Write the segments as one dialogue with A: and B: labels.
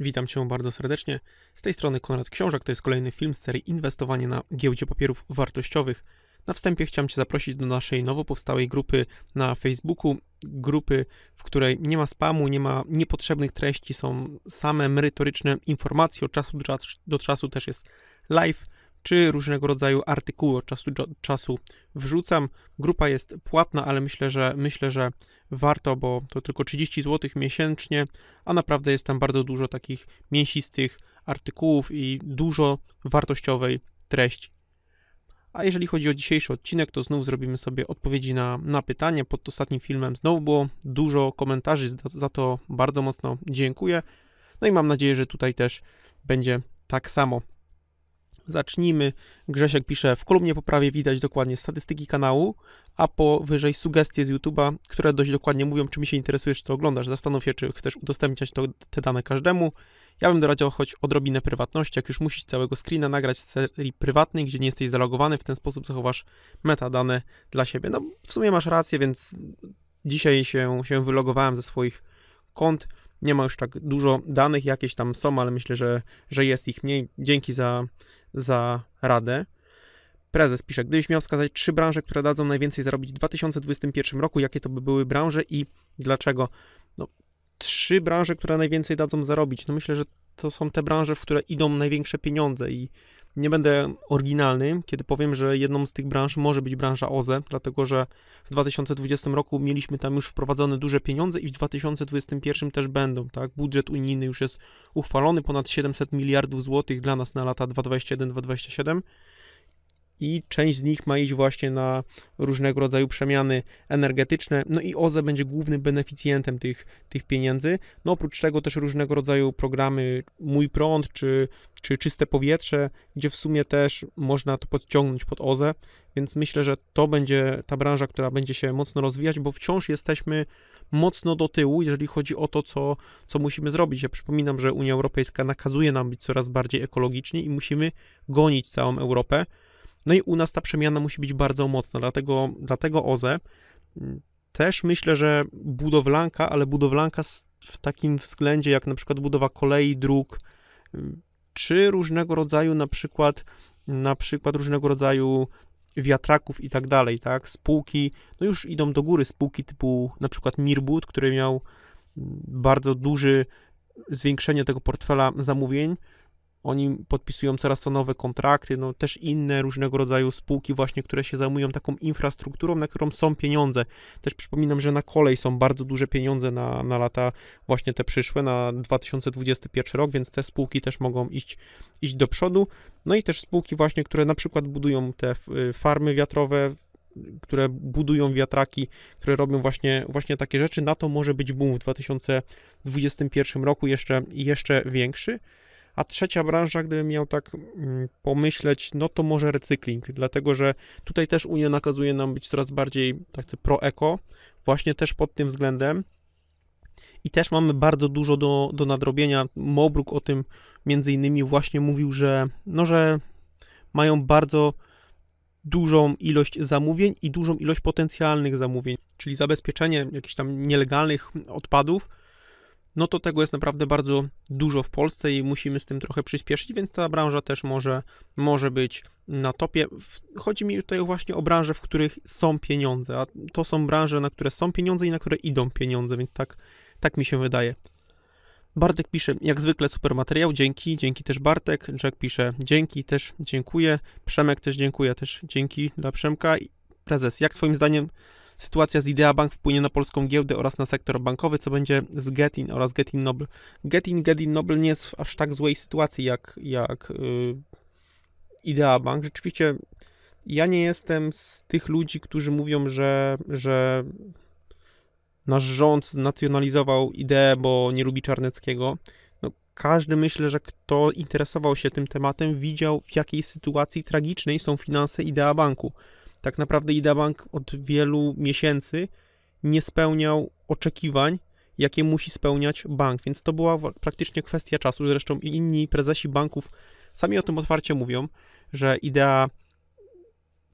A: Witam Cię bardzo serdecznie. Z tej strony Konrad Książak, to jest kolejny film z serii Inwestowanie na giełdzie papierów wartościowych. Na wstępie chciałem Cię zaprosić do naszej nowo powstałej grupy na Facebooku, grupy, w której nie ma spamu, nie ma niepotrzebnych treści, są same merytoryczne informacje, od czasu, do czasu też jest live czy różnego rodzaju artykuły od czasu do czasu wrzucam. Grupa jest płatna, ale myślę, że myślę, że warto, bo to tylko 30 zł miesięcznie, a naprawdę jest tam bardzo dużo takich mięsistych artykułów i dużo wartościowej treści. A jeżeli chodzi o dzisiejszy odcinek, to znów zrobimy sobie odpowiedzi na, na pytanie. Pod ostatnim filmem znowu było dużo komentarzy, za to bardzo mocno dziękuję. No i mam nadzieję, że tutaj też będzie tak samo. Zacznijmy. Grzesiek pisze, w kolumnie po widać dokładnie statystyki kanału, a powyżej sugestie z YouTube'a, które dość dokładnie mówią, czy mi się interesujesz, co oglądasz. Zastanów się, czy chcesz udostępniać to, te dane każdemu. Ja bym doradzał choć odrobinę prywatności, jak już musisz całego screena nagrać z serii prywatnej, gdzie nie jesteś zalogowany, w ten sposób zachowasz metadane dla siebie. No, w sumie masz rację, więc dzisiaj się, się wylogowałem ze swoich kont, nie ma już tak dużo danych, jakieś tam są, ale myślę, że, że jest ich mniej. Dzięki za, za radę. Prezes pisze, gdybyś miał wskazać trzy branże, które dadzą najwięcej zarobić w 2021 roku, jakie to by były branże i dlaczego? No, trzy branże, które najwięcej dadzą zarobić. No myślę, że to są te branże, w które idą największe pieniądze i nie będę oryginalny, kiedy powiem, że jedną z tych branż może być branża OZE, dlatego że w 2020 roku mieliśmy tam już wprowadzone duże pieniądze i w 2021 też będą, tak? Budżet unijny już jest uchwalony, ponad 700 miliardów złotych dla nas na lata 2021-2027 i część z nich ma iść właśnie na różnego rodzaju przemiany energetyczne, no i OZE będzie głównym beneficjentem tych, tych pieniędzy. No oprócz tego też różnego rodzaju programy Mój Prąd czy, czy Czyste Powietrze, gdzie w sumie też można to podciągnąć pod OZE, więc myślę, że to będzie ta branża, która będzie się mocno rozwijać, bo wciąż jesteśmy mocno do tyłu, jeżeli chodzi o to, co, co musimy zrobić. Ja przypominam, że Unia Europejska nakazuje nam być coraz bardziej ekologiczni i musimy gonić całą Europę. No i u nas ta przemiana musi być bardzo mocna, dlatego, dlatego OZE mm, też myślę, że budowlanka, ale budowlanka w takim względzie jak na przykład budowa kolei, dróg, mm, czy różnego rodzaju na przykład, na przykład różnego rodzaju wiatraków i tak dalej, tak, spółki, no już idą do góry spółki typu na przykład Mirbud, który miał mm, bardzo duży zwiększenie tego portfela zamówień, oni podpisują coraz to nowe kontrakty, no też inne różnego rodzaju spółki właśnie, które się zajmują taką infrastrukturą, na którą są pieniądze. Też przypominam, że na kolej są bardzo duże pieniądze na, na lata właśnie te przyszłe, na 2021 rok, więc te spółki też mogą iść, iść do przodu. No i też spółki właśnie, które na przykład budują te y, farmy wiatrowe, które budują wiatraki, które robią właśnie, właśnie takie rzeczy, na to może być boom w 2021 roku jeszcze, jeszcze większy. A trzecia branża, gdybym miał tak mm, pomyśleć, no to może recykling, dlatego że tutaj też Unia nakazuje nam być coraz bardziej tak pro-eko, właśnie też pod tym względem. I też mamy bardzo dużo do, do nadrobienia. Mobruk o tym między innymi właśnie mówił, że, no, że mają bardzo dużą ilość zamówień i dużą ilość potencjalnych zamówień, czyli zabezpieczenie jakichś tam nielegalnych odpadów no to tego jest naprawdę bardzo dużo w Polsce i musimy z tym trochę przyspieszyć, więc ta branża też może, może być na topie. Chodzi mi tutaj właśnie o branże, w których są pieniądze, a to są branże, na które są pieniądze i na które idą pieniądze, więc tak, tak mi się wydaje. Bartek pisze, jak zwykle super materiał, dzięki, dzięki też Bartek. Jack pisze, dzięki, też dziękuję. Przemek też dziękuję, też dzięki dla Przemka. Prezes, jak twoim zdaniem Sytuacja z Idea Bank wpłynie na polską giełdę oraz na sektor bankowy, co będzie z Getin oraz Getin Noble. Getin, Getin Noble nie jest w aż tak złej sytuacji jak, jak yy, Idea Bank. Rzeczywiście ja nie jestem z tych ludzi, którzy mówią, że, że nasz rząd znacjonalizował ideę, bo nie lubi Czarneckiego. No, każdy myślę, że kto interesował się tym tematem, widział w jakiej sytuacji tragicznej są finanse Idea Banku tak naprawdę Ida Bank od wielu miesięcy nie spełniał oczekiwań, jakie musi spełniać bank, więc to była praktycznie kwestia czasu. Zresztą inni prezesi banków sami o tym otwarcie mówią, że idea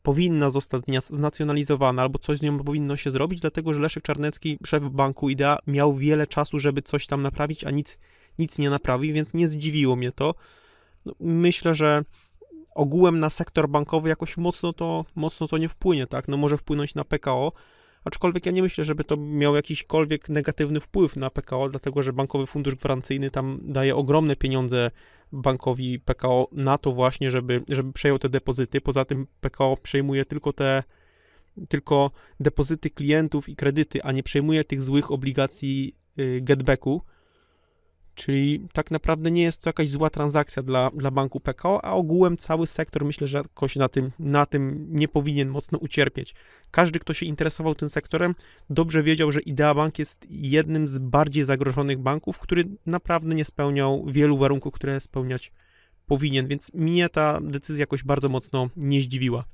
A: powinna zostać znacjonalizowana albo coś z nią powinno się zrobić, dlatego że Leszek Czarnecki, szef banku Idea, miał wiele czasu, żeby coś tam naprawić, a nic, nic nie naprawił, więc nie zdziwiło mnie to. No, myślę, że ogółem na sektor bankowy jakoś mocno to, mocno to nie wpłynie, tak? No może wpłynąć na PKO, aczkolwiek ja nie myślę, żeby to miał jakiśkolwiek negatywny wpływ na PKO, dlatego że Bankowy Fundusz Gwarancyjny tam daje ogromne pieniądze bankowi PKO na to właśnie, żeby, żeby przejął te depozyty. Poza tym PKO przejmuje tylko te tylko depozyty klientów i kredyty, a nie przejmuje tych złych obligacji y, getbacku, Czyli tak naprawdę nie jest to jakaś zła transakcja dla, dla banku PKO, a ogółem cały sektor myślę, że jakoś na tym, na tym nie powinien mocno ucierpieć. Każdy, kto się interesował tym sektorem, dobrze wiedział, że Idea Bank jest jednym z bardziej zagrożonych banków, który naprawdę nie spełniał wielu warunków, które spełniać powinien, więc mnie ta decyzja jakoś bardzo mocno nie zdziwiła.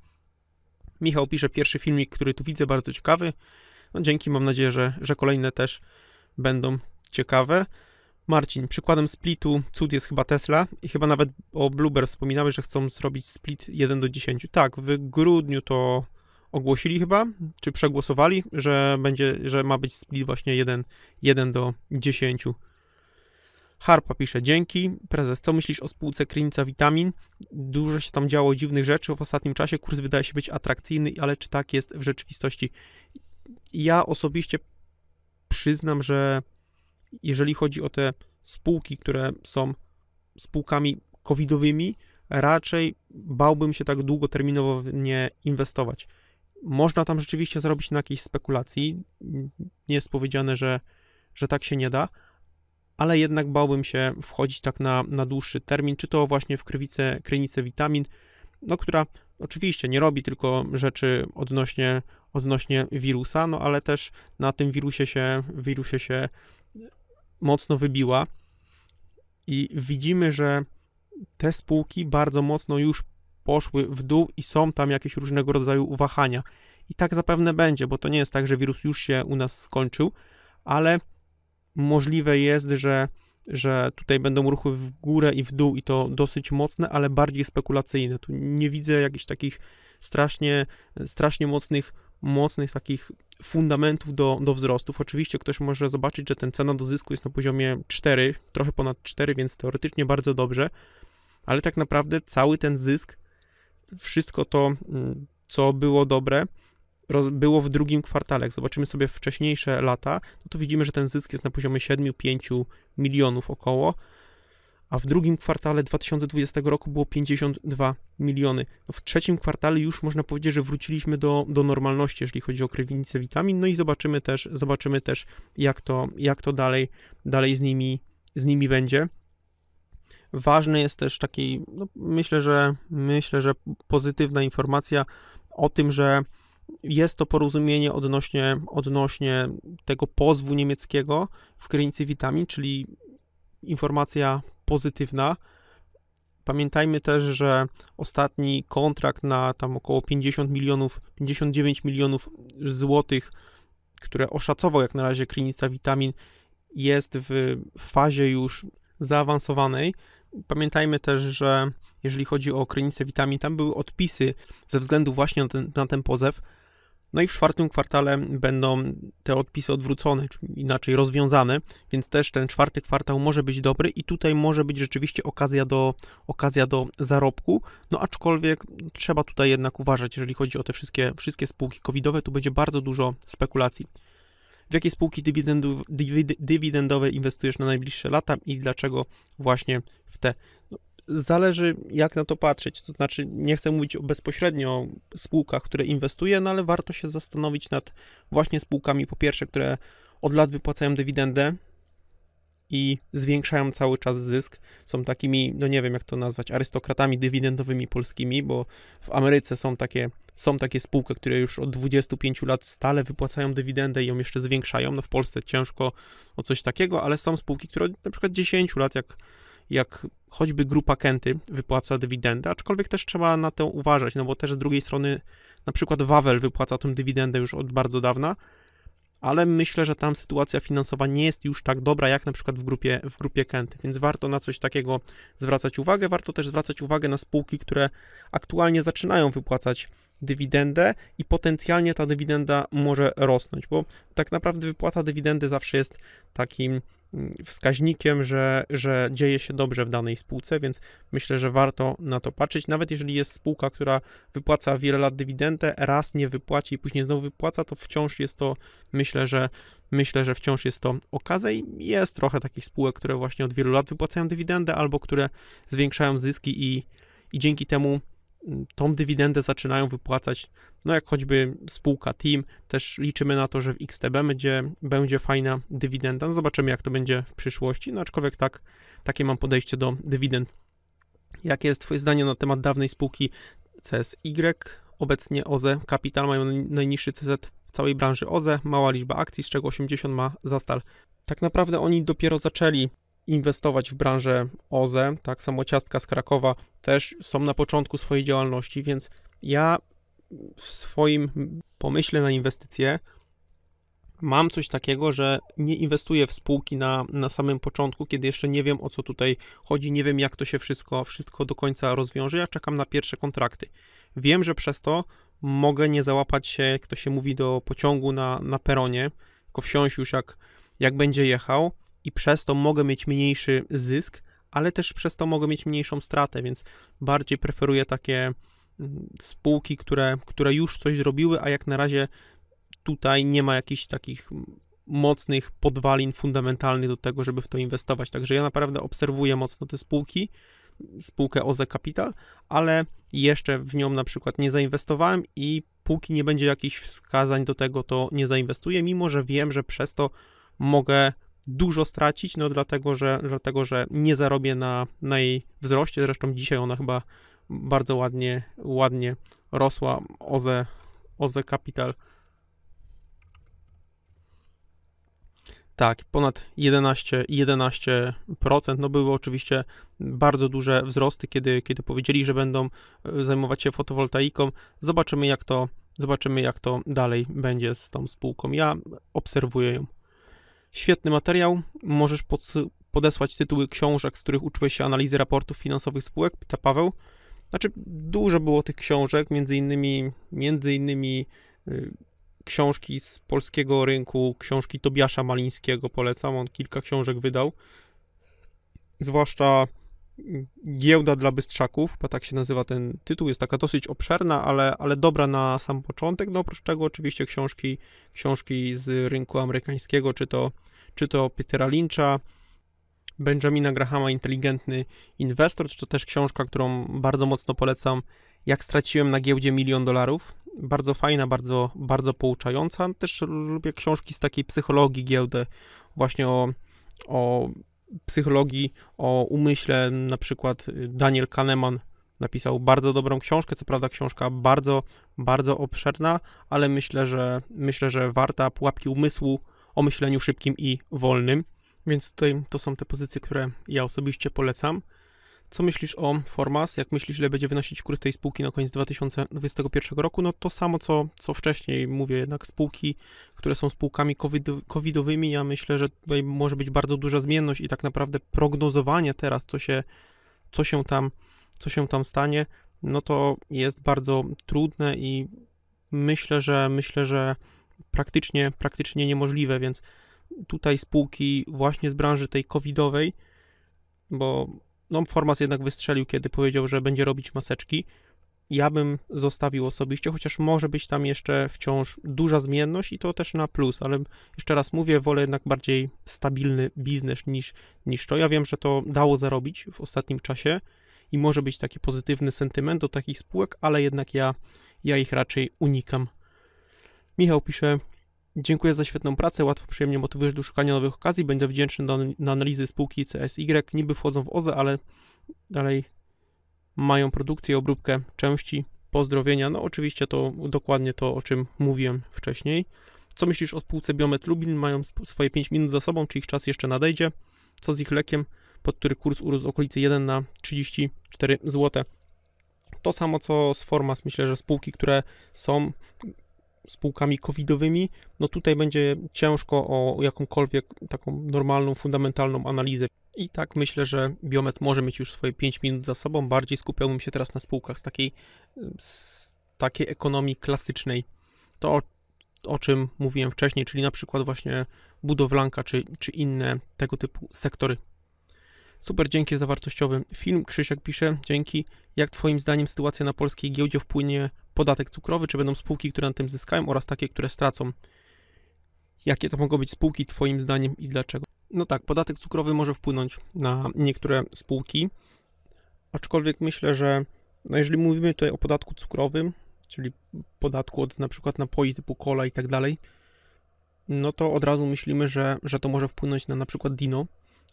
A: Michał pisze pierwszy filmik, który tu widzę, bardzo ciekawy. No, dzięki, mam nadzieję, że, że kolejne też będą ciekawe. Marcin, przykładem splitu cud jest chyba Tesla i chyba nawet o Blueber wspominały, że chcą zrobić split 1 do 10. Tak, w grudniu to ogłosili chyba, czy przegłosowali, że będzie, że ma być split właśnie 1, 1 do 10. Harpa pisze, dzięki, prezes, co myślisz o spółce Krynica Witamin? Dużo się tam działo dziwnych rzeczy w ostatnim czasie, kurs wydaje się być atrakcyjny, ale czy tak jest w rzeczywistości? Ja osobiście przyznam, że jeżeli chodzi o te spółki, które są spółkami covidowymi, raczej bałbym się tak długoterminowo nie inwestować. Można tam rzeczywiście zrobić na jakiejś spekulacji. Nie jest powiedziane, że, że tak się nie da, ale jednak bałbym się wchodzić tak na, na dłuższy termin, czy to właśnie w krwice, krynicę witamin, no, która oczywiście nie robi tylko rzeczy odnośnie, odnośnie wirusa, no ale też na tym wirusie się, wirusie się mocno wybiła i widzimy, że te spółki bardzo mocno już poszły w dół i są tam jakieś różnego rodzaju wahania. I tak zapewne będzie, bo to nie jest tak, że wirus już się u nas skończył, ale możliwe jest, że, że tutaj będą ruchy w górę i w dół i to dosyć mocne, ale bardziej spekulacyjne. Tu nie widzę jakichś takich strasznie, strasznie mocnych, mocnych takich fundamentów do, do wzrostów. Oczywiście ktoś może zobaczyć, że ten cena do zysku jest na poziomie 4, trochę ponad 4, więc teoretycznie bardzo dobrze, ale tak naprawdę cały ten zysk, wszystko to, mm, co było dobre, było w drugim kwartale. Jak zobaczymy sobie wcześniejsze lata, no to widzimy, że ten zysk jest na poziomie 7-5 milionów około, a w drugim kwartale 2020 roku było 52 miliony. No, w trzecim kwartale już można powiedzieć, że wróciliśmy do, do normalności, jeżeli chodzi o krywnicę witamin, no i zobaczymy też, zobaczymy też jak to, jak to dalej, dalej z, nimi, z nimi będzie. Ważny jest też taki, no myślę, że myślę, że pozytywna informacja o tym, że jest to porozumienie odnośnie, odnośnie tego pozwu niemieckiego w krynicy witamin, czyli informacja pozytywna. Pamiętajmy też, że ostatni kontrakt na tam około 50 milionów, 59 milionów złotych, które oszacował jak na razie klinica Witamin, jest w fazie już zaawansowanej. Pamiętajmy też, że jeżeli chodzi o krynicę witamin, tam były odpisy ze względu właśnie na ten, na ten pozew, no i w czwartym kwartale będą te odpisy odwrócone, inaczej rozwiązane, więc też ten czwarty kwartał może być dobry i tutaj może być rzeczywiście okazja do, okazja do zarobku. No aczkolwiek trzeba tutaj jednak uważać, jeżeli chodzi o te wszystkie, wszystkie spółki covidowe, tu będzie bardzo dużo spekulacji. W jakie spółki dywidendu, dywidendowe inwestujesz na najbliższe lata i dlaczego właśnie w te? No, zależy jak na to patrzeć. To znaczy, nie chcę mówić bezpośrednio o spółkach, które inwestuje, no ale warto się zastanowić nad właśnie spółkami, po pierwsze, które od lat wypłacają dywidendę i zwiększają cały czas zysk. Są takimi, no nie wiem jak to nazwać, arystokratami dywidendowymi polskimi, bo w Ameryce są takie, są takie spółki, które już od 25 lat stale wypłacają dywidendę i ją jeszcze zwiększają. No w Polsce ciężko o coś takiego, ale są spółki, które od na przykład 10 lat, jak, jak choćby grupa Kenty wypłaca dywidendę, aczkolwiek też trzeba na to uważać, no bo też z drugiej strony na przykład Wawel wypłaca tą dywidendę już od bardzo dawna, ale myślę, że tam sytuacja finansowa nie jest już tak dobra jak na przykład w grupie, w grupie Kenty, więc warto na coś takiego zwracać uwagę. Warto też zwracać uwagę na spółki, które aktualnie zaczynają wypłacać dywidendę i potencjalnie ta dywidenda może rosnąć, bo tak naprawdę wypłata dywidendy zawsze jest takim wskaźnikiem, że, że dzieje się dobrze w danej spółce, więc myślę, że warto na to patrzeć. Nawet jeżeli jest spółka, która wypłaca wiele lat dywidendę, raz nie wypłaci i później znowu wypłaca, to wciąż jest to, myślę, że myślę, że wciąż jest to okaza i jest trochę takich spółek, które właśnie od wielu lat wypłacają dywidendę albo które zwiększają zyski i, i dzięki temu tą dywidendę zaczynają wypłacać, no jak choćby spółka Team, też liczymy na to, że w XTB będzie, będzie fajna dywidenda, no zobaczymy jak to będzie w przyszłości, no aczkolwiek tak, takie mam podejście do dywidend. Jakie jest twoje zdanie na temat dawnej spółki CSY? Obecnie OZE Capital mają najniższy CZ w całej branży OZE, mała liczba akcji, z czego 80 ma Zastal. Tak naprawdę oni dopiero zaczęli inwestować w branżę OZE. Tak samo ciastka z Krakowa też są na początku swojej działalności, więc ja w swoim pomyśle na inwestycje mam coś takiego, że nie inwestuję w spółki na, na samym początku, kiedy jeszcze nie wiem o co tutaj chodzi, nie wiem jak to się wszystko, wszystko do końca rozwiąże. Ja czekam na pierwsze kontrakty. Wiem, że przez to mogę nie załapać się, jak to się mówi, do pociągu na, na peronie, tylko wsiąść już jak, jak będzie jechał i przez to mogę mieć mniejszy zysk, ale też przez to mogę mieć mniejszą stratę, więc bardziej preferuję takie mm, spółki, które, które już coś zrobiły, a jak na razie tutaj nie ma jakichś takich mm, mocnych podwalin fundamentalnych do tego, żeby w to inwestować. Także ja naprawdę obserwuję mocno te spółki, spółkę OZE Capital, ale jeszcze w nią na przykład nie zainwestowałem i póki nie będzie jakichś wskazań do tego, to nie zainwestuję, mimo że wiem, że przez to mogę dużo stracić, no dlatego, że, dlatego, że nie zarobię na, na jej wzroście. Zresztą dzisiaj ona chyba bardzo ładnie, ładnie rosła. OZE, OZE Capital. Tak, ponad 11, 11%. No były oczywiście bardzo duże wzrosty, kiedy, kiedy powiedzieli, że będą e, zajmować się fotowoltaiką. Zobaczymy, jak to, zobaczymy, jak to dalej będzie z tą spółką. Ja obserwuję ją. Świetny materiał. Możesz podesłać tytuły książek, z których uczyłeś się analizy raportów finansowych spółek, pyta Paweł. Znaczy, dużo było tych książek, między innymi, między innymi y, książki z polskiego rynku, książki Tobiasza Malińskiego polecam, on kilka książek wydał. Zwłaszcza Giełda dla bystrzaków, chyba tak się nazywa ten tytuł, jest taka dosyć obszerna, ale, ale dobra na sam początek, no oprócz tego oczywiście książki, książki z rynku amerykańskiego, czy to, czy to Petera Lyncha, Benjamina Grahama, Inteligentny Inwestor, czy to też książka, którą bardzo mocno polecam, jak straciłem na giełdzie milion dolarów. Bardzo fajna, bardzo, bardzo pouczająca. Też lubię książki z takiej psychologii giełdy, właśnie o, o psychologii o umyśle, na przykład y, Daniel Kahneman napisał bardzo dobrą książkę, co prawda książka bardzo, bardzo obszerna, ale myślę, że myślę, że warta pułapki umysłu o myśleniu szybkim i wolnym. Więc tutaj to są te pozycje, które ja osobiście polecam. Co myślisz o Formas? Jak myślisz, ile będzie wynosić kurs tej spółki na koniec 2021 roku? No to samo, co, co wcześniej. Mówię jednak spółki, które są spółkami covidowymi. Ja myślę, że tutaj może być bardzo duża zmienność i tak naprawdę prognozowanie teraz, co się, co się, tam, co się tam stanie, no to jest bardzo trudne i myślę, że myślę, że praktycznie, praktycznie niemożliwe, więc tutaj spółki właśnie z branży tej covidowej, bo no Formas jednak wystrzelił, kiedy powiedział, że będzie robić maseczki. Ja bym zostawił osobiście, chociaż może być tam jeszcze wciąż duża zmienność i to też na plus, ale jeszcze raz mówię, wolę jednak bardziej stabilny biznes niż, niż to. Ja wiem, że to dało zarobić w ostatnim czasie i może być taki pozytywny sentyment do takich spółek, ale jednak ja, ja ich raczej unikam. Michał pisze, Dziękuję za świetną pracę, łatwo, przyjemnie motywujesz do szukania nowych okazji, będę wdzięczny do, na analizy spółki CSY, niby wchodzą w OZE, ale dalej mają produkcję, obróbkę części, pozdrowienia, no oczywiście to dokładnie to, o czym mówiłem wcześniej. Co myślisz o spółce Biomet Lubin? Mają swoje 5 minut za sobą, czy ich czas jeszcze nadejdzie? Co z ich lekiem, pod który kurs urósł z okolicy 1 na 34 zł? To samo co z Formas, myślę, że spółki, które są spółkami covidowymi, no tutaj będzie ciężko o jakąkolwiek taką normalną, fundamentalną analizę. I tak myślę, że biomet może mieć już swoje 5 minut za sobą. Bardziej skupiałbym się teraz na spółkach z takiej, z takiej ekonomii klasycznej. To, o, czym mówiłem wcześniej, czyli na przykład właśnie budowlanka czy, czy inne tego typu sektory. Super, dzięki za wartościowy film. Krzysiek pisze, dzięki. Jak Twoim zdaniem sytuacja na polskiej giełdzie wpłynie podatek cukrowy? Czy będą spółki, które na tym zyskają oraz takie, które stracą? Jakie to mogą być spółki Twoim zdaniem i dlaczego? No tak, podatek cukrowy może wpłynąć na niektóre spółki, aczkolwiek myślę, że no jeżeli mówimy tutaj o podatku cukrowym, czyli podatku od na przykład napoi typu cola i tak dalej, no to od razu myślimy, że, że to może wpłynąć na na przykład Dino,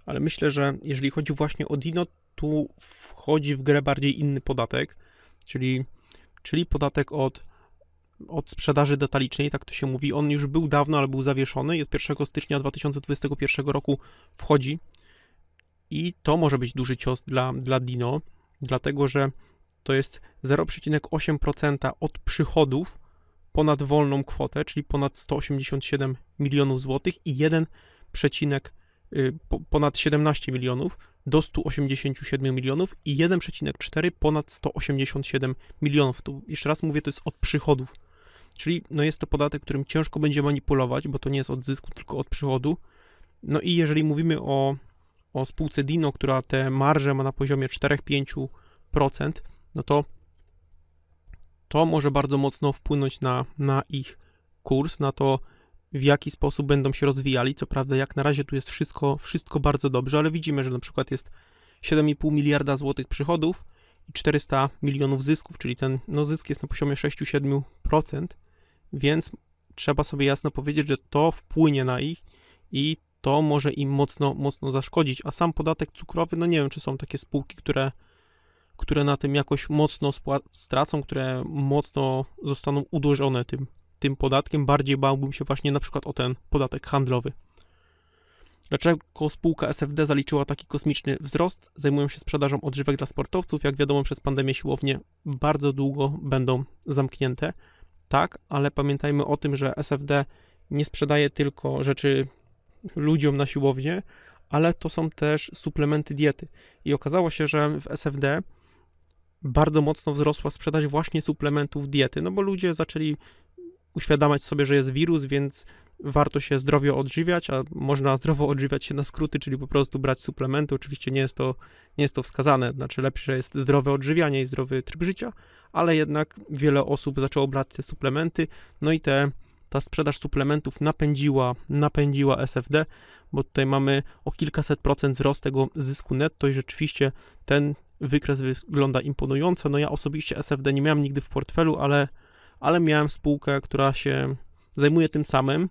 A: ale myślę, że jeżeli chodzi właśnie o Dino, tu wchodzi w grę bardziej inny podatek, czyli, czyli podatek od, od sprzedaży detalicznej, tak to się mówi. On już był dawno, ale był zawieszony i od 1 stycznia 2021 roku wchodzi. I to może być duży cios dla, dla Dino, dlatego że to jest 0,8% od przychodów ponad wolną kwotę, czyli ponad 187 milionów złotych i 1,5 Y, ponad 17 milionów do 187 milionów i 1,4 ponad 187 milionów. Tu jeszcze raz mówię, to jest od przychodów. Czyli no jest to podatek, którym ciężko będzie manipulować, bo to nie jest od zysku, tylko od przychodu. No i jeżeli mówimy o, o spółce Dino, która te marże ma na poziomie 4-5%, no to to może bardzo mocno wpłynąć na, na ich kurs, na to, w jaki sposób będą się rozwijali. Co prawda, jak na razie tu jest wszystko, wszystko bardzo dobrze, ale widzimy, że na przykład jest 7,5 miliarda złotych przychodów i 400 milionów zysków, czyli ten no, zysk jest na poziomie 6-7%, więc trzeba sobie jasno powiedzieć, że to wpłynie na ich i to może im mocno, mocno zaszkodzić. A sam podatek cukrowy, no nie wiem, czy są takie spółki, które, które na tym jakoś mocno stracą, które mocno zostaną udurzone tym, tym podatkiem, bardziej bałbym się właśnie na przykład o ten podatek handlowy. Dlaczego spółka SFD zaliczyła taki kosmiczny wzrost? Zajmują się sprzedażą odżywek dla sportowców. Jak wiadomo, przez pandemię siłownie bardzo długo będą zamknięte. Tak, ale pamiętajmy o tym, że SFD nie sprzedaje tylko rzeczy ludziom na siłownię, ale to są też suplementy diety. I okazało się, że w SFD bardzo mocno wzrosła sprzedaż właśnie suplementów diety, no bo ludzie zaczęli uświadamiać sobie, że jest wirus, więc warto się zdrowo odżywiać, a można zdrowo odżywiać się na skróty, czyli po prostu brać suplementy. Oczywiście nie jest to, nie jest to wskazane, znaczy lepsze jest zdrowe odżywianie i zdrowy tryb życia, ale jednak wiele osób zaczęło brać te suplementy, no i te ta sprzedaż suplementów napędziła, napędziła SFD, bo tutaj mamy o kilkaset procent wzrost tego zysku netto i rzeczywiście ten wykres wygląda imponująco. No ja osobiście SFD nie miałem nigdy w portfelu, ale ale miałem spółkę, która się zajmuje tym samym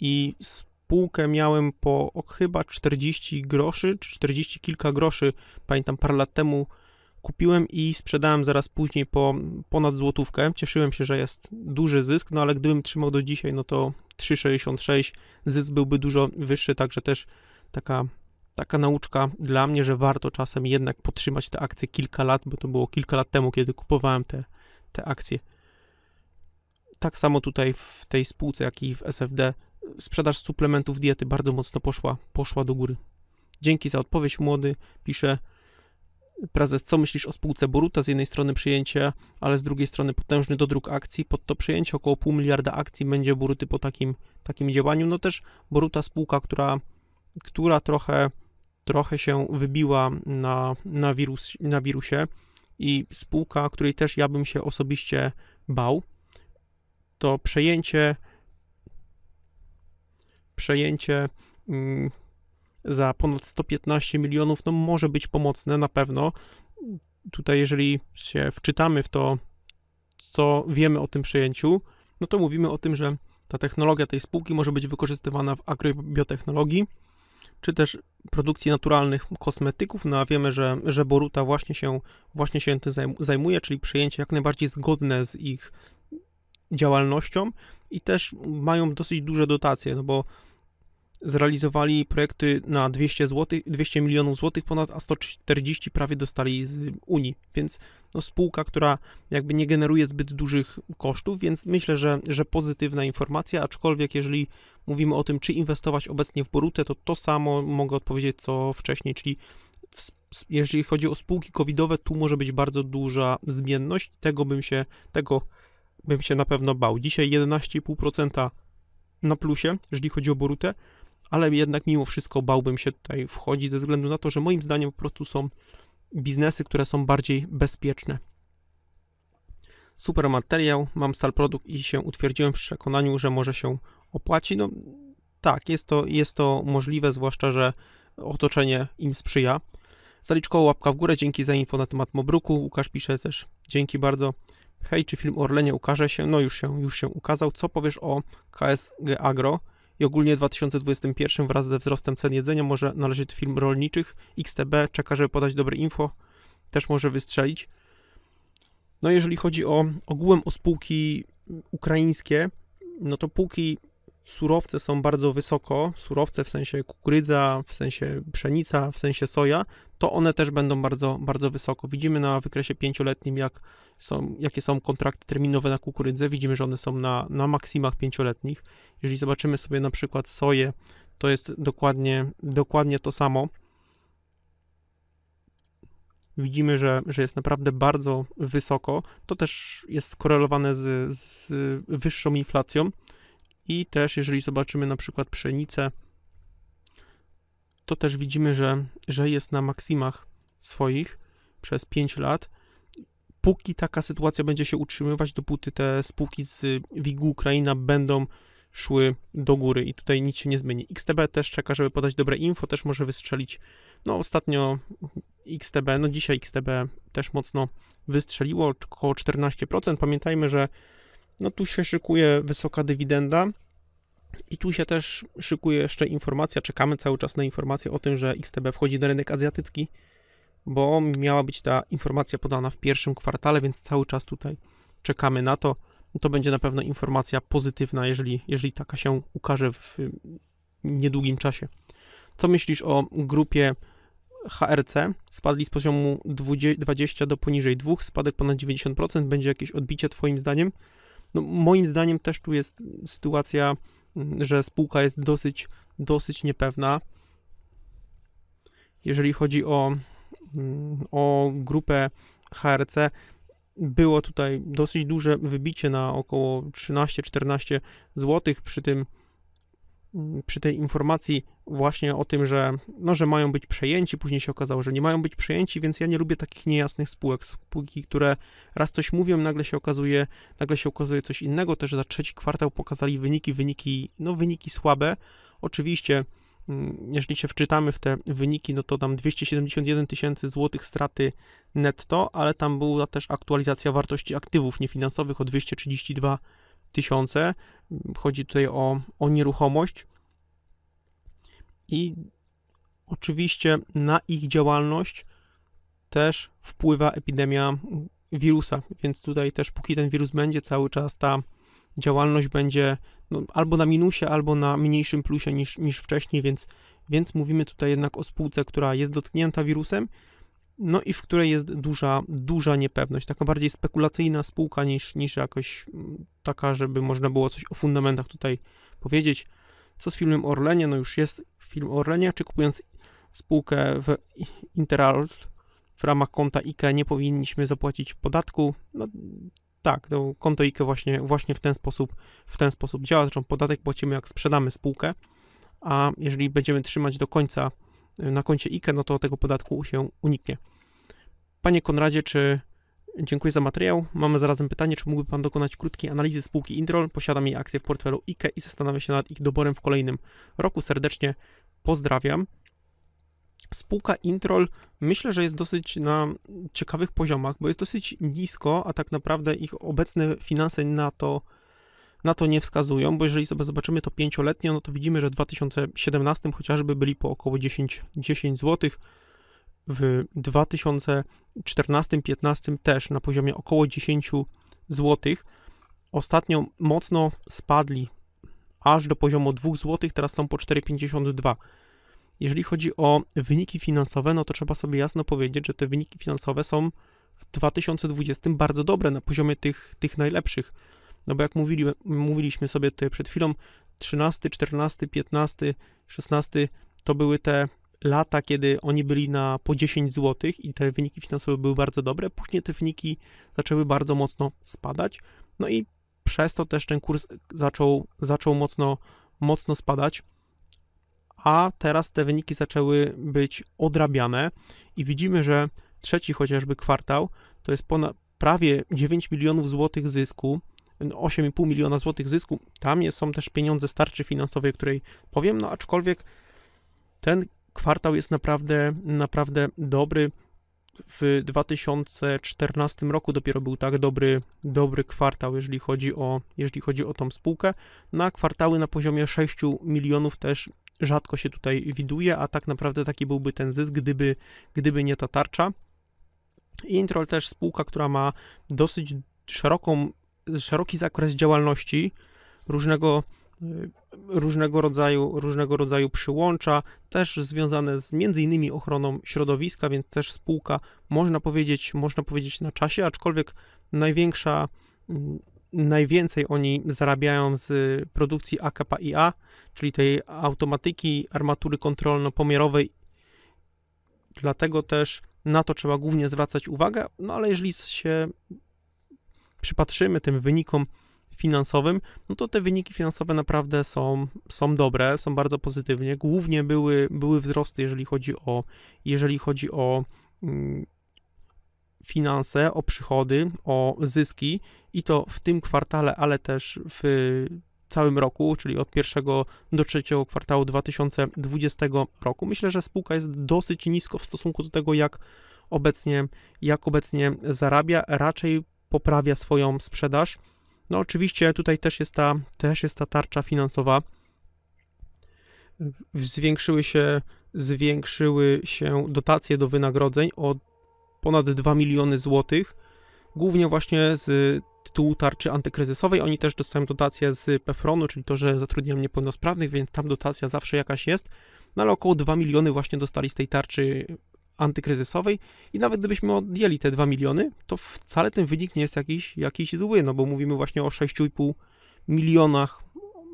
A: i spółkę miałem po ok, chyba 40 groszy, 40 kilka groszy, pamiętam parę lat temu kupiłem i sprzedałem zaraz później po ponad złotówkę. Cieszyłem się, że jest duży zysk, no ale gdybym trzymał do dzisiaj, no to 3,66 zysk byłby dużo wyższy, także też taka taka nauczka dla mnie, że warto czasem jednak podtrzymać te akcje kilka lat, bo to było kilka lat temu, kiedy kupowałem te, te akcje. Tak samo tutaj w tej spółce, jak i w SFD, sprzedaż suplementów diety bardzo mocno poszła, poszła do góry. Dzięki za odpowiedź, młody. Pisze prezes, co myślisz o spółce Boruta? Z jednej strony przyjęcie, ale z drugiej strony potężny dodruk akcji. Pod to przyjęcie około pół miliarda akcji będzie Boruty po takim, takim działaniu. No też Boruta spółka, która, która trochę trochę się wybiła na, na, wirus, na wirusie i spółka, której też ja bym się osobiście bał, to przejęcie przejęcie mm, za ponad 115 milionów, no może być pomocne na pewno. Tutaj jeżeli się wczytamy w to, co wiemy o tym przejęciu, no to mówimy o tym, że ta technologia tej spółki może być wykorzystywana w agrobiotechnologii, czy też produkcji naturalnych kosmetyków, no a wiemy, że, że Boruta właśnie się, właśnie się tym zajmuje, czyli przyjęcie jak najbardziej zgodne z ich działalnością i też mają dosyć duże dotacje, no bo zrealizowali projekty na 200 zł, 200 milionów złotych ponad, a 140 prawie dostali z Unii, więc no, spółka, która jakby nie generuje zbyt dużych kosztów, więc myślę, że, że pozytywna informacja, aczkolwiek jeżeli mówimy o tym, czy inwestować obecnie w Borutę, to to samo mogę odpowiedzieć co wcześniej, czyli w, jeżeli chodzi o spółki covidowe, tu może być bardzo duża zmienność, tego bym się, tego bym się na pewno bał. Dzisiaj 11,5% na plusie, jeżeli chodzi o Borutę, ale jednak mimo wszystko bałbym się tutaj wchodzić ze względu na to, że moim zdaniem po prostu są biznesy, które są bardziej bezpieczne. Super materiał, mam stal produkt i się utwierdziłem w przekonaniu, że może się opłaci. No tak, jest to, jest to możliwe, zwłaszcza, że otoczenie im sprzyja. Zaliczkowo łapka w górę, dzięki za info na temat Mobruku. Łukasz pisze też, dzięki bardzo. Hej, czy film Orlenie ukaże się? No już się, już się ukazał. Co powiesz o KSG Agro? i ogólnie w 2021 wraz ze wzrostem cen jedzenia może należeć firm rolniczych. XTB czeka, żeby podać dobre info, też może wystrzelić. No jeżeli chodzi o ogółem o spółki ukraińskie, no to póki surowce są bardzo wysoko, surowce w sensie kukurydza, w sensie pszenica, w sensie soja, to one też będą bardzo, bardzo wysoko. Widzimy na wykresie pięcioletnim, jak są, jakie są kontrakty terminowe na kukurydzę. Widzimy, że one są na, na maksimach pięcioletnich. Jeżeli zobaczymy sobie na przykład soję, to jest dokładnie, dokładnie to samo. Widzimy, że, że jest naprawdę bardzo wysoko. To też jest skorelowane z, z wyższą inflacją. I też jeżeli zobaczymy na przykład pszenicę, to też widzimy, że, że jest na maksimach swoich przez 5 lat. Póki taka sytuacja będzie się utrzymywać, dopóty te spółki z WIG Ukraina będą szły do góry i tutaj nic się nie zmieni. XTB też czeka, żeby podać dobre info, też może wystrzelić. No ostatnio XTB, no dzisiaj XTB też mocno wystrzeliło, około 14%. Pamiętajmy, że no tu się szykuje wysoka dywidenda. I tu się też szykuje jeszcze informacja, czekamy cały czas na informację o tym, że XTB wchodzi na rynek azjatycki, bo miała być ta informacja podana w pierwszym kwartale, więc cały czas tutaj czekamy na to. To będzie na pewno informacja pozytywna, jeżeli, jeżeli taka się ukaże w mm, niedługim czasie. Co myślisz o grupie HRC? Spadli z poziomu 20 do poniżej 2, spadek ponad 90%. Będzie jakieś odbicie Twoim zdaniem? No, moim zdaniem też tu jest sytuacja, mm, że spółka jest dosyć, dosyć niepewna. Jeżeli chodzi o, mm, o grupę HRC, było tutaj dosyć duże wybicie na około 13-14 zł przy tym Mm, przy tej informacji właśnie o tym, że, no, że mają być przejęci, później się okazało, że nie mają być przejęci, więc ja nie lubię takich niejasnych spółek, spółki, które raz coś mówią, nagle się okazuje, nagle się okazuje coś innego, też za trzeci kwartał pokazali wyniki, wyniki, no wyniki słabe, oczywiście mm, jeżeli się wczytamy w te wyniki, no to tam 271 tysięcy złotych straty netto, ale tam była też aktualizacja wartości aktywów niefinansowych o 232 000 tysiące. Chodzi tutaj o, o nieruchomość. I oczywiście na ich działalność też wpływa epidemia wirusa, więc tutaj też póki ten wirus będzie cały czas ta działalność będzie no, albo na minusie, albo na mniejszym plusie niż, niż wcześniej, więc, więc mówimy tutaj jednak o spółce, która jest dotknięta wirusem, no i w której jest duża, duża niepewność, taka bardziej spekulacyjna spółka niż, niż jakoś mm, taka, żeby można było coś o fundamentach tutaj powiedzieć. Co z filmem Orlenia? No już jest film Orlenia, czy kupując spółkę w Interalt w ramach konta IKE nie powinniśmy zapłacić podatku? No tak, to konto IKE właśnie, właśnie w, ten sposób, w ten sposób działa, zresztą podatek płacimy jak sprzedamy spółkę, a jeżeli będziemy trzymać do końca na koncie IKE, no to tego podatku się uniknie. Panie Konradzie, czy dziękuję za materiał. Mamy zarazem pytanie, czy mógłby Pan dokonać krótkiej analizy spółki Indrol? Posiadam jej akcje w portfelu IKE i zastanawiam się nad ich doborem w kolejnym roku. Serdecznie pozdrawiam. Spółka Introl myślę, że jest dosyć na ciekawych poziomach, bo jest dosyć nisko, a tak naprawdę ich obecne finanse na to na to nie wskazują, bo jeżeli sobie zobaczymy to pięcioletnie, no to widzimy, że w 2017 chociażby byli po około 10, 10 zł, w 2014-15 też na poziomie około 10 zł. Ostatnio mocno spadli aż do poziomu 2 zł, teraz są po 4,52. Jeżeli chodzi o wyniki finansowe, no to trzeba sobie jasno powiedzieć, że te wyniki finansowe są w 2020 bardzo dobre na poziomie tych, tych najlepszych. No bo jak mówili, mówiliśmy sobie tutaj przed chwilą, 13, 14, 15, 16 to były te lata, kiedy oni byli na po 10 zł i te wyniki finansowe były bardzo dobre. Później te wyniki zaczęły bardzo mocno spadać. No i przez to też ten kurs zaczął, zaczął mocno, mocno spadać. A teraz te wyniki zaczęły być odrabiane i widzimy, że trzeci chociażby kwartał to jest ponad, prawie 9 milionów złotych zysku, 8,5 miliona złotych zysku. Tam jest, są też pieniądze z tarczy finansowej, której powiem, no aczkolwiek ten kwartał jest naprawdę, naprawdę dobry. W 2014 roku dopiero był tak dobry, dobry kwartał, jeżeli chodzi, o, jeżeli chodzi o tą spółkę. Na kwartały na poziomie 6 milionów też rzadko się tutaj widuje, a tak naprawdę taki byłby ten zysk, gdyby, gdyby nie ta tarcza. Introl też spółka, która ma dosyć szeroką szeroki zakres działalności różnego y, różnego rodzaju, różnego rodzaju przyłącza, też związane z między innymi ochroną środowiska, więc też spółka można powiedzieć, można powiedzieć na czasie, aczkolwiek największa mm, najwięcej oni zarabiają z produkcji AKPIA, czyli tej automatyki armatury kontrolno-pomiarowej. Dlatego też na to trzeba głównie zwracać uwagę, no ale jeżeli się przypatrzymy tym wynikom finansowym, no to te wyniki finansowe naprawdę są, są dobre, są bardzo pozytywnie. Głównie były, były wzrosty, jeżeli chodzi o, jeżeli chodzi o mm, finanse, o przychody, o zyski i to w tym kwartale, ale też w całym roku, czyli od pierwszego do trzeciego kwartału 2020 roku. Myślę, że spółka jest dosyć nisko w stosunku do tego, jak obecnie, jak obecnie zarabia. Raczej poprawia swoją sprzedaż. No oczywiście tutaj też jest ta, też jest ta tarcza finansowa. Zwiększyły się, zwiększyły się dotacje do wynagrodzeń o ponad 2 miliony złotych, głównie właśnie z tytułu tarczy antykryzysowej. Oni też dostają dotację z PFRON-u, czyli to, że zatrudniam niepełnosprawnych, więc tam dotacja zawsze jakaś jest. No ale około 2 miliony właśnie dostali z tej tarczy antykryzysowej i nawet gdybyśmy odjęli te 2 miliony, to wcale ten wynik nie jest jakiś, jakiś zły, no bo mówimy właśnie o 6,5 milionach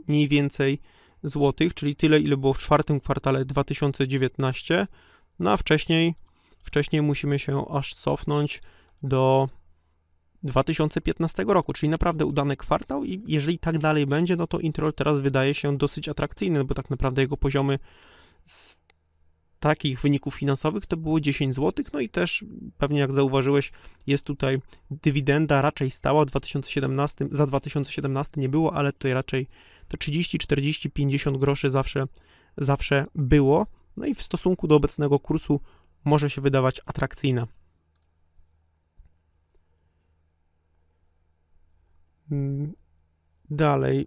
A: mniej więcej złotych, czyli tyle, ile było w czwartym kwartale 2019, no a wcześniej, wcześniej musimy się aż cofnąć do 2015 roku, czyli naprawdę udany kwartał i jeżeli tak dalej będzie, no to Introl teraz wydaje się dosyć atrakcyjny, bo tak naprawdę jego poziomy z takich wyników finansowych to było 10 zł, no i też pewnie jak zauważyłeś, jest tutaj dywidenda raczej stała w 2017, za 2017 nie było, ale tutaj raczej to 30, 40, 50 groszy zawsze, zawsze było, no i w stosunku do obecnego kursu może się wydawać atrakcyjna. Mm, dalej,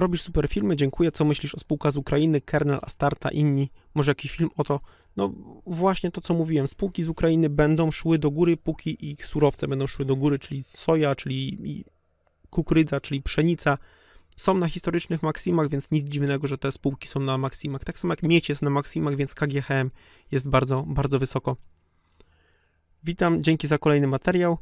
A: robisz super filmy, dziękuję, co myślisz o spółkach z Ukrainy, Kernel, Astarta, inni, może jakiś film o to, no właśnie to, co mówiłem, spółki z Ukrainy będą szły do góry, póki ich surowce będą szły do góry, czyli soja, czyli kukurydza, czyli pszenica, są na historycznych maksimach, więc nic dziwnego, że te spółki są na maksimach. Tak samo jak miedź jest na maksimach, więc KGHM jest bardzo, bardzo wysoko. Witam, dzięki za kolejny materiał.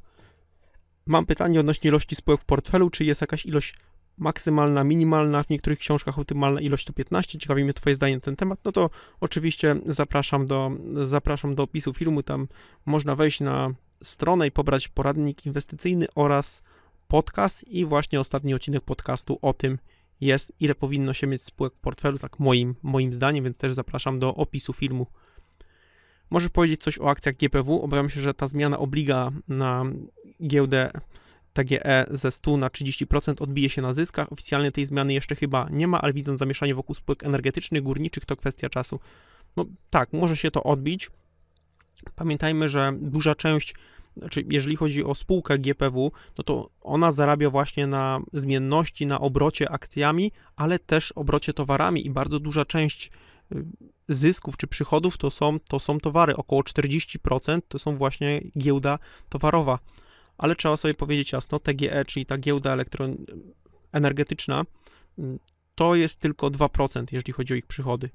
A: Mam pytanie odnośnie ilości spółek w portfelu. Czy jest jakaś ilość maksymalna, minimalna, w niektórych książkach optymalna ilość to 15. Ciekawi mnie Twoje zdanie na ten temat. No to oczywiście zapraszam do, zapraszam do opisu filmu. Tam można wejść na stronę i pobrać poradnik inwestycyjny oraz podcast. I właśnie ostatni odcinek podcastu o tym jest, ile powinno się mieć spółek w portfelu, tak moim, moim zdaniem, więc też zapraszam do opisu filmu. Możesz powiedzieć coś o akcjach GPW? Obawiam się, że ta zmiana obliga na giełdę TGE ze 100 na 30% odbije się na zyskach. Oficjalnie tej zmiany jeszcze chyba nie ma, ale widząc zamieszanie wokół spółek energetycznych, górniczych, to kwestia czasu. No tak, może się to odbić. Pamiętajmy, że duża część znaczy jeżeli chodzi o spółkę GPW, no to ona zarabia właśnie na zmienności, na obrocie akcjami, ale też obrocie towarami i bardzo duża część y, zysków czy przychodów to są, to są towary, około 40% to są właśnie giełda towarowa ale trzeba sobie powiedzieć jasno, TGE, czyli ta giełda elektron... energetyczna, mm, to jest tylko 2%, jeżeli chodzi o ich przychody.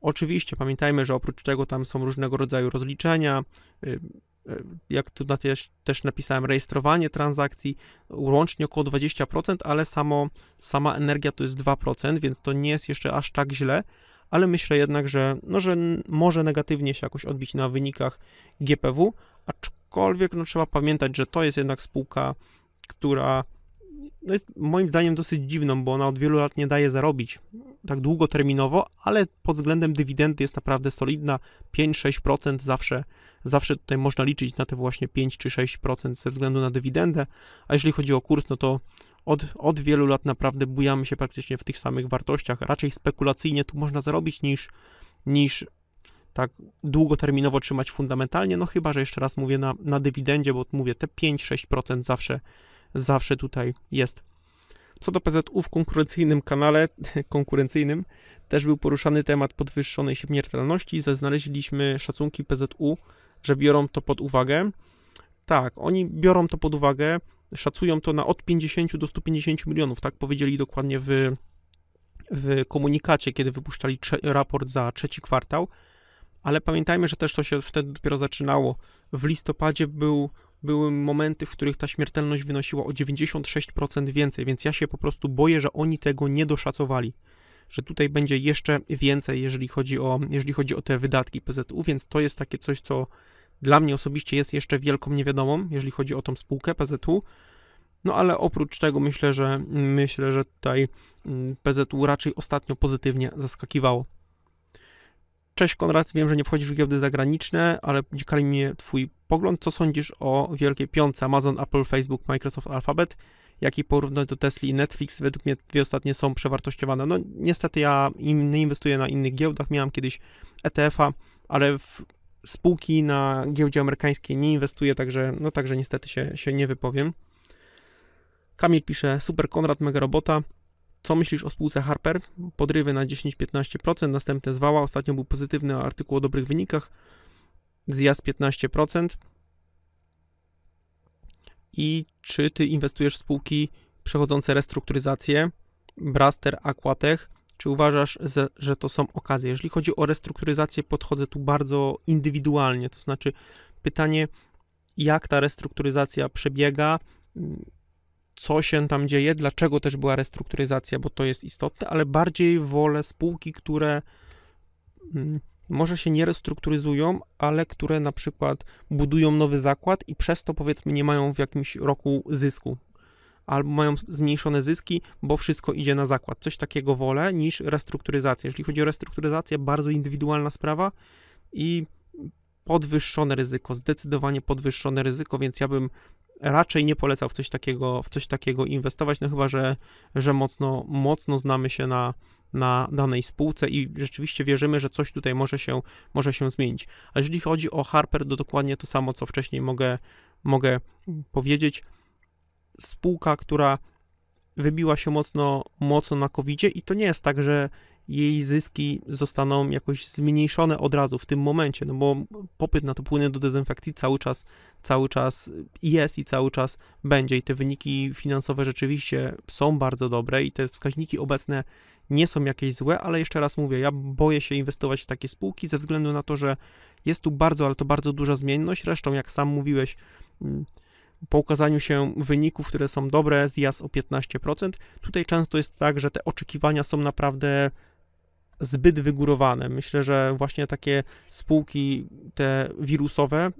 A: Oczywiście pamiętajmy, że oprócz tego tam są różnego rodzaju rozliczenia, y, y, jak tu też, też napisałem, rejestrowanie transakcji, łącznie około 20%, ale samo, sama energia to jest 2%, więc to nie jest jeszcze aż tak źle, ale myślę jednak, że, no, że może negatywnie się jakoś odbić na wynikach GPW, aczkolwiek Aczkolwiek no, trzeba pamiętać, że to jest jednak spółka, która no, jest moim zdaniem dosyć dziwną, bo ona od wielu lat nie daje zarobić tak długoterminowo, ale pod względem dywidendy jest naprawdę solidna. 5-6% zawsze, zawsze tutaj można liczyć na te właśnie 5 czy 6% ze względu na dywidendę. A jeżeli chodzi o kurs, no to od, od wielu lat naprawdę bujamy się praktycznie w tych samych wartościach. Raczej spekulacyjnie tu można zarobić niż, niż tak długoterminowo trzymać fundamentalnie, no chyba, że jeszcze raz mówię na, na dywidendzie, bo mówię, te 5-6% zawsze, zawsze tutaj jest. Co do PZU w konkurencyjnym kanale, konkurencyjnym, też był poruszany temat podwyższonej śmiertelności. Znaleźliśmy szacunki PZU, że biorą to pod uwagę. Tak, oni biorą to pod uwagę, szacują to na od 50 do 150 milionów, tak powiedzieli dokładnie w, w komunikacie, kiedy wypuszczali raport za trzeci kwartał ale pamiętajmy, że też to się wtedy dopiero zaczynało. W listopadzie był, były momenty, w których ta śmiertelność wynosiła o 96% więcej, więc ja się po prostu boję, że oni tego nie doszacowali. Że tutaj będzie jeszcze więcej, jeżeli chodzi o, jeżeli chodzi o te wydatki PZU, więc to jest takie coś, co dla mnie osobiście jest jeszcze wielką niewiadomą, jeżeli chodzi o tą spółkę PZU. No ale oprócz tego myślę, że myślę, że tutaj mm, PZU raczej ostatnio pozytywnie zaskakiwało. Cześć Konrad, wiem, że nie wchodzisz w giełdy zagraniczne, ale ciekawi mnie Twój pogląd. Co sądzisz o wielkiej piątce Amazon, Apple, Facebook, Microsoft, Alphabet? i porównać do Tesla i Netflix? Według mnie dwie ostatnie są przewartościowane. No niestety ja nie inwestuję na innych giełdach. Miałem kiedyś ETF-a, ale w spółki na giełdzie amerykańskiej nie inwestuję, także, no, także niestety się, się nie wypowiem. Kamil pisze, super Konrad, mega robota. Co myślisz o spółce Harper? Podrywy na 10-15%, następne zwała. Ostatnio był pozytywny artykuł o dobrych wynikach. Zjazd 15%. I czy ty inwestujesz w spółki przechodzące restrukturyzację? Braster, Aquatech. Czy uważasz, że to są okazje? Jeżeli chodzi o restrukturyzację, podchodzę tu bardzo indywidualnie. To znaczy pytanie, jak ta restrukturyzacja przebiega, co się tam dzieje, dlaczego też była restrukturyzacja, bo to jest istotne, ale bardziej wolę spółki, które mm, może się nie restrukturyzują, ale które na przykład budują nowy zakład i przez to powiedzmy nie mają w jakimś roku zysku. Albo mają zmniejszone zyski, bo wszystko idzie na zakład. Coś takiego wolę niż restrukturyzacja. Jeśli chodzi o restrukturyzację, bardzo indywidualna sprawa i podwyższone ryzyko, zdecydowanie podwyższone ryzyko, więc ja bym raczej nie polecał w coś takiego, w coś takiego inwestować, no chyba, że, że mocno, mocno znamy się na, na danej spółce i rzeczywiście wierzymy, że coś tutaj może się, może się zmienić. A jeżeli chodzi o Harper, to dokładnie to samo, co wcześniej mogę, mogę powiedzieć. Spółka, która wybiła się mocno, mocno na covid i to nie jest tak, że jej zyski zostaną jakoś zmniejszone od razu w tym momencie, no bo popyt na to płyny do dezynfekcji cały czas, cały czas jest i cały czas będzie i te wyniki finansowe rzeczywiście są bardzo dobre i te wskaźniki obecne nie są jakieś złe, ale jeszcze raz mówię, ja boję się inwestować w takie spółki ze względu na to, że jest tu bardzo, ale to bardzo duża zmienność, Resztą, jak sam mówiłeś, mm, po ukazaniu się wyników, które są dobre, zjazd o 15%. Tutaj często jest tak, że te oczekiwania są naprawdę zbyt wygórowane. Myślę, że właśnie takie spółki, te wirusowe,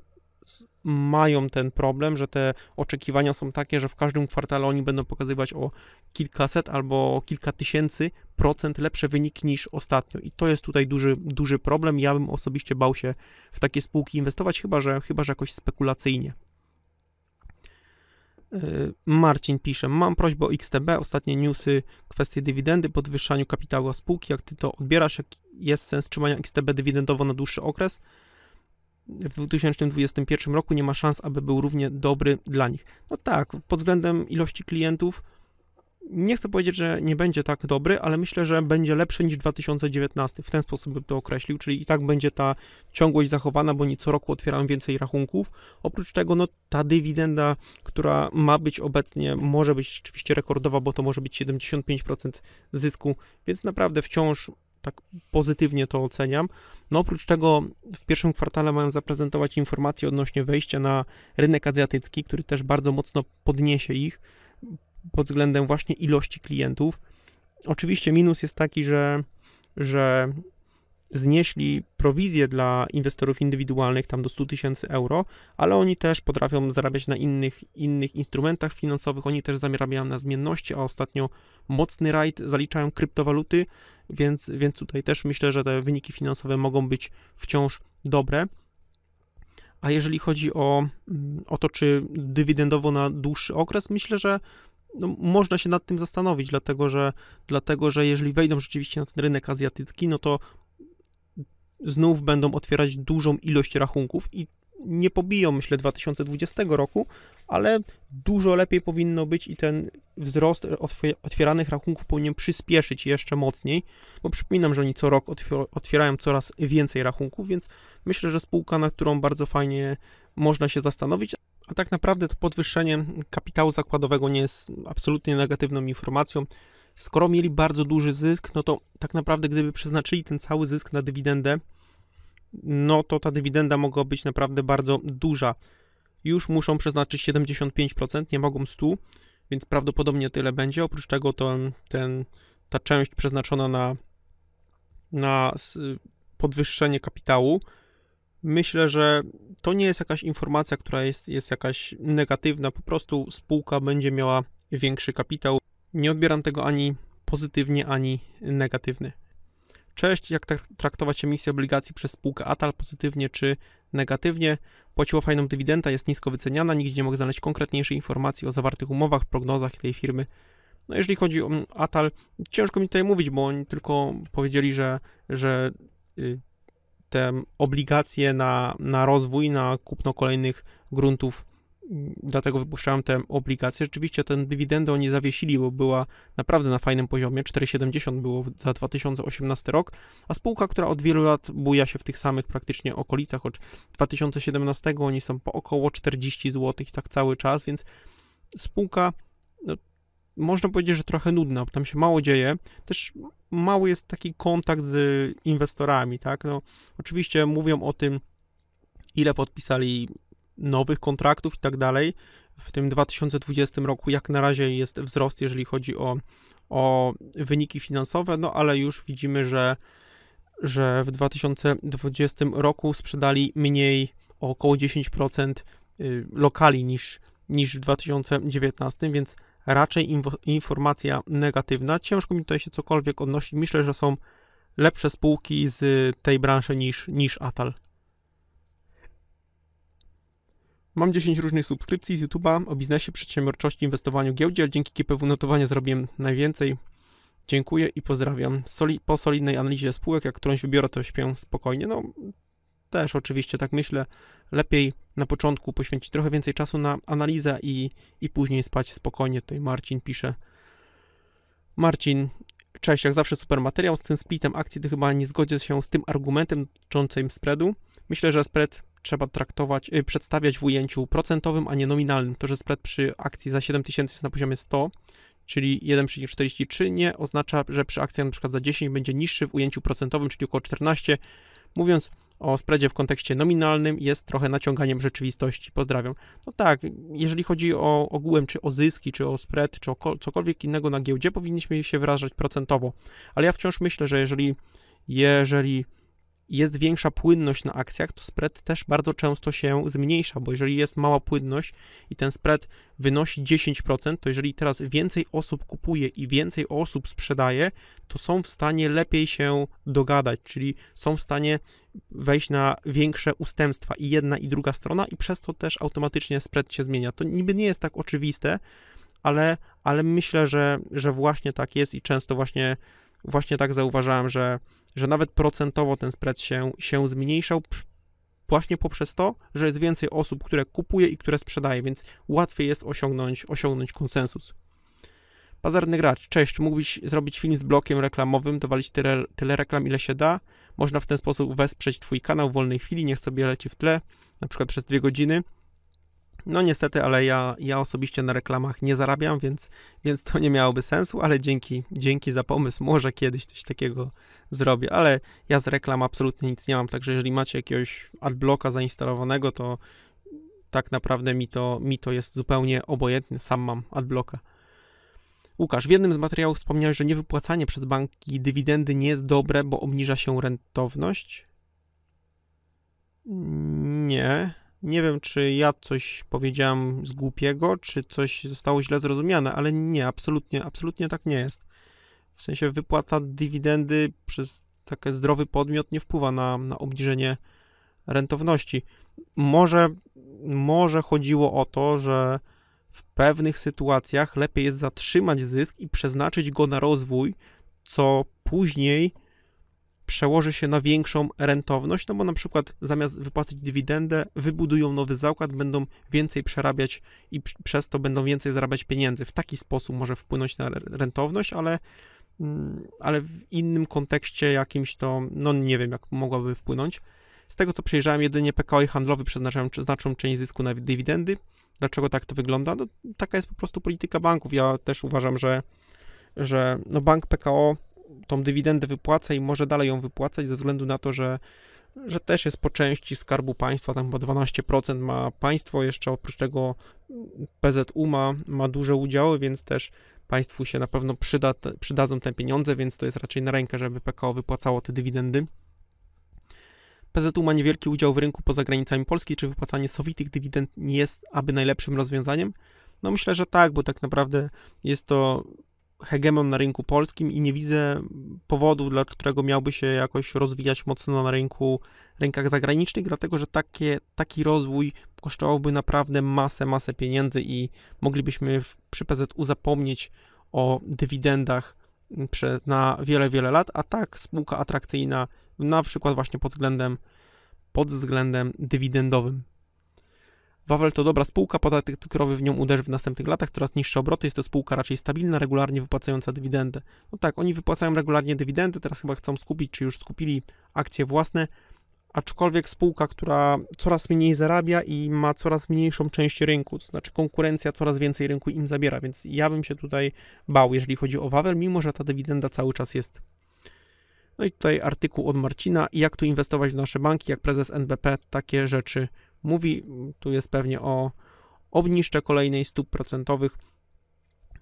A: mają ten problem, że te oczekiwania są takie, że w każdym kwartale oni będą pokazywać o kilkaset albo kilka tysięcy procent lepsze wyniki niż ostatnio. I to jest tutaj duży, duży problem. Ja bym osobiście bał się w takie spółki inwestować, chyba że, chyba że jakoś spekulacyjnie. Y, Marcin pisze, mam prośbę o XTB, ostatnie newsy, kwestie dywidendy, podwyższaniu kapitału spółki, jak ty to odbierasz, jak jest sens trzymania XTB dywidendowo na dłuższy okres? W 2021 roku nie ma szans, aby był równie dobry dla nich. No tak, pod względem ilości klientów, nie chcę powiedzieć, że nie będzie tak dobry, ale myślę, że będzie lepszy niż 2019. W ten sposób bym to określił, czyli i tak będzie ta ciągłość zachowana, bo nie co roku otwieram więcej rachunków. Oprócz tego, no ta dywidenda, która ma być obecnie, może być rzeczywiście rekordowa, bo to może być 75% zysku, więc naprawdę wciąż tak pozytywnie to oceniam. No oprócz tego w pierwszym kwartale mają zaprezentować informacje odnośnie wejścia na rynek azjatycki, który też bardzo mocno podniesie ich pod względem właśnie ilości klientów. Oczywiście minus jest taki, że, że znieśli prowizję dla inwestorów indywidualnych tam do 100 tysięcy euro, ale oni też potrafią zarabiać na innych, innych instrumentach finansowych, oni też zarabiają na zmienności, a ostatnio mocny rajd zaliczają kryptowaluty, więc, więc tutaj też myślę, że te wyniki finansowe mogą być wciąż dobre. A jeżeli chodzi o, mm, o to, czy dywidendowo na dłuższy okres, myślę, że no, można się nad tym zastanowić, dlatego że, dlatego że jeżeli wejdą rzeczywiście na ten rynek azjatycki, no to znów będą otwierać dużą ilość rachunków i nie pobiją, myślę, 2020 roku, ale dużo lepiej powinno być i ten wzrost otwieranych rachunków powinien przyspieszyć jeszcze mocniej, bo przypominam, że oni co rok otwierają coraz więcej rachunków, więc myślę, że spółka, na którą bardzo fajnie można się zastanowić. A tak naprawdę to podwyższenie kapitału zakładowego nie jest absolutnie negatywną informacją. Skoro mieli bardzo duży zysk, no to tak naprawdę gdyby przeznaczyli ten cały zysk na dywidendę, no to ta dywidenda mogła być naprawdę bardzo duża. Już muszą przeznaczyć 75%, nie mogą 100%, więc prawdopodobnie tyle będzie. Oprócz tego to, ten, ta część przeznaczona na, na podwyższenie kapitału Myślę, że to nie jest jakaś informacja, która jest, jest jakaś negatywna, po prostu spółka będzie miała większy kapitał. Nie odbieram tego ani pozytywnie, ani negatywnie. Cześć, jak traktować emisję obligacji przez spółkę Atal pozytywnie czy negatywnie? Płaciła fajną dywidenda, jest nisko wyceniana, nigdzie nie mogę znaleźć konkretniejszej informacji o zawartych umowach, prognozach tej firmy. No jeżeli chodzi o mm, Atal, ciężko mi tutaj mówić, bo oni tylko powiedzieli, że, że y, te obligacje na, na rozwój, na kupno kolejnych gruntów, dlatego wypuszczałem te obligacje. Rzeczywiście ten dywidendę oni zawiesili, bo była naprawdę na fajnym poziomie, 4,70 było za 2018 rok, a spółka, która od wielu lat buja się w tych samych praktycznie okolicach, od 2017 oni są po około 40 zł i tak cały czas, więc spółka można powiedzieć, że trochę nudna, bo tam się mało dzieje. Też mały jest taki kontakt z inwestorami, tak? No, oczywiście mówią o tym, ile podpisali nowych kontraktów i tak dalej. W tym 2020 roku jak na razie jest wzrost, jeżeli chodzi o, o wyniki finansowe, no ale już widzimy, że, że w 2020 roku sprzedali mniej o około 10% y, lokali niż, niż w 2019, więc raczej informacja negatywna. Ciężko mi tutaj się cokolwiek odnosić. Myślę, że są lepsze spółki z tej branży niż, niż Atal. Mam 10 różnych subskrypcji z YouTube'a o biznesie, przedsiębiorczości, inwestowaniu, giełdzie, ale dzięki KPW notowania zrobiłem najwięcej. Dziękuję i pozdrawiam. Soli, po solidnej analizie spółek, jak którąś wybiorę, to śpię spokojnie. No, też oczywiście tak myślę, lepiej na początku poświęcić trochę więcej czasu na analizę i, i później spać spokojnie. Tutaj Marcin pisze. Marcin, cześć, jak zawsze super materiał z tym splitem akcji, ty chyba nie zgodzę się z tym argumentem dotyczącym spreadu. Myślę, że spread trzeba traktować, yy, przedstawiać w ujęciu procentowym, a nie nominalnym. To, że spread przy akcji za 7000 jest na poziomie 100, czyli 1,43 nie oznacza, że przy akcjach przykład za 10 będzie niższy w ujęciu procentowym, czyli około 14. Mówiąc o spreadzie w kontekście nominalnym jest trochę naciąganiem rzeczywistości. Pozdrawiam. No tak, jeżeli chodzi o ogółem, czy o zyski, czy o spread, czy o cokolwiek innego na giełdzie, powinniśmy się wyrażać procentowo. Ale ja wciąż myślę, że jeżeli, jeżeli jest większa płynność na akcjach, to spread też bardzo często się zmniejsza, bo jeżeli jest mała płynność i ten spread wynosi 10%, to jeżeli teraz więcej osób kupuje i więcej osób sprzedaje, to są w stanie lepiej się dogadać, czyli są w stanie wejść na większe ustępstwa i jedna i druga strona i przez to też automatycznie spread się zmienia. To niby nie jest tak oczywiste, ale, ale myślę, że, że właśnie tak jest i często właśnie właśnie tak zauważałem, że, że nawet procentowo ten spread się, się zmniejszał właśnie poprzez to, że jest więcej osób, które kupuje i które sprzedaje, więc łatwiej jest osiągnąć, osiągnąć konsensus. Pazarny gracz, cześć, mógłbyś zrobić film z blokiem reklamowym, dowalić tyle, tyle reklam, ile się da. Można w ten sposób wesprzeć Twój kanał w wolnej chwili, niech sobie leci w tle, na przykład przez dwie godziny. No niestety, ale ja, ja osobiście na reklamach nie zarabiam, więc, więc to nie miałoby sensu, ale dzięki, dzięki za pomysł, może kiedyś coś takiego zrobię, ale ja z reklam absolutnie nic nie mam, także jeżeli macie jakiegoś adblocka zainstalowanego, to tak naprawdę mi to, mi to jest zupełnie obojętne, sam mam adblocka. Łukasz, w jednym z materiałów wspomniałeś, że niewypłacanie przez banki dywidendy nie jest dobre, bo obniża się rentowność. Nie, nie wiem, czy ja coś powiedziałem z głupiego, czy coś zostało źle zrozumiane, ale nie, absolutnie, absolutnie tak nie jest. W sensie wypłata dywidendy przez taki zdrowy podmiot nie wpływa na, na obniżenie rentowności. Może, może chodziło o to, że w pewnych sytuacjach lepiej jest zatrzymać zysk i przeznaczyć go na rozwój, co później przełoży się na większą rentowność, no bo na przykład zamiast wypłacić dywidendę, wybudują nowy zakład, będą więcej przerabiać i przez to będą więcej zarabiać pieniędzy. W taki sposób może wpłynąć na rentowność, ale, mm, ale w innym kontekście jakimś to, no nie wiem, jak mogłaby wpłynąć. Z tego co przejrzałem, jedynie PKO i handlowy przeznaczają znaczną część zysku na dywidendy. Dlaczego tak to wygląda? No, taka jest po prostu polityka banków. Ja też uważam, że, że no bank PKO tą dywidendę wypłaca i może dalej ją wypłacać ze względu na to, że że też jest po części skarbu państwa, tam chyba 12% ma państwo, jeszcze oprócz tego PZU ma, ma duże udziały, więc też państwu się na pewno przyda, przydadzą te pieniądze, więc to jest raczej na rękę, żeby PKO wypłacało te dywidendy. PZU ma niewielki udział w rynku poza granicami Polski, czy wypłacanie sowitych dywidend nie jest aby najlepszym rozwiązaniem? No myślę, że tak, bo tak naprawdę jest to hegemon na rynku polskim i nie widzę powodu, dla którego miałby się jakoś rozwijać mocno na rynku, rynkach zagranicznych, dlatego że takie, taki rozwój kosztowałby naprawdę masę, masę pieniędzy i moglibyśmy w, przy PZU zapomnieć o dywidendach mm, przez, na wiele, wiele lat, a tak spółka atrakcyjna, na przykład właśnie pod względem, pod względem dywidendowym. Wawel to dobra spółka, podatek cukrowy w nią uderzy w następnych latach, coraz niższe obroty, jest to spółka raczej stabilna, regularnie wypłacająca dywidendę. No tak, oni wypłacają regularnie dywidendę, teraz chyba chcą skupić, czy już skupili akcje własne, aczkolwiek spółka, która coraz mniej zarabia i ma coraz mniejszą część rynku, to znaczy konkurencja coraz więcej rynku im zabiera, więc ja bym się tutaj bał, jeżeli chodzi o Wawel, mimo że ta dywidenda cały czas jest. No i tutaj artykuł od Marcina, jak tu inwestować w nasze banki, jak prezes NBP takie rzeczy mówi, tu jest pewnie o obniżce kolejnej stóp procentowych.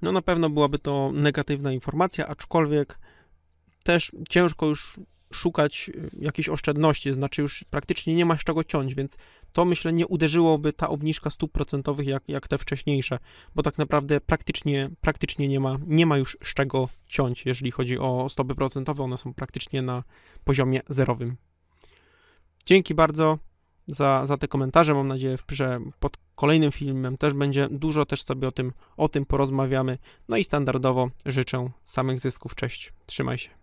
A: No na pewno byłaby to negatywna informacja, aczkolwiek też ciężko już szukać y, jakiejś oszczędności, znaczy już praktycznie nie ma z czego ciąć, więc to myślę nie uderzyłoby ta obniżka stóp procentowych jak, jak te wcześniejsze, bo tak naprawdę praktycznie, praktycznie nie, ma, nie ma już z czego ciąć, jeżeli chodzi o stopy procentowe, one są praktycznie na poziomie zerowym. Dzięki bardzo za, za te komentarze. Mam nadzieję, że pod kolejnym filmem też będzie dużo, też sobie o tym, o tym porozmawiamy. No i standardowo życzę samych zysków. Cześć, trzymaj się.